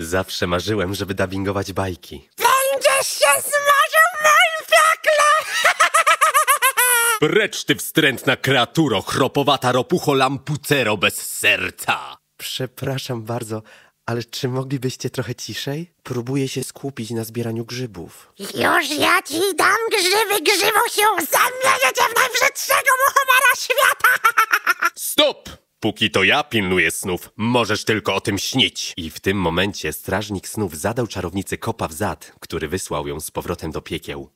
Zawsze marzyłem, żeby dubbingować bajki. Będziesz się zmarzył w moim piekle! Precz ty wstrętna kreaturo, chropowata ropucho lampucero bez serca! Przepraszam bardzo, ale czy moglibyście trochę ciszej? Próbuję się skupić na zbieraniu grzybów. Już ja ci dam grzyby, grzybu się zamieniacie w najbrzydszego muchomara świata! Stop! Póki to ja pilnuję snów, możesz tylko o tym śnić. I w tym momencie strażnik snów zadał czarownicy kopa w zad, który wysłał ją z powrotem do piekieł.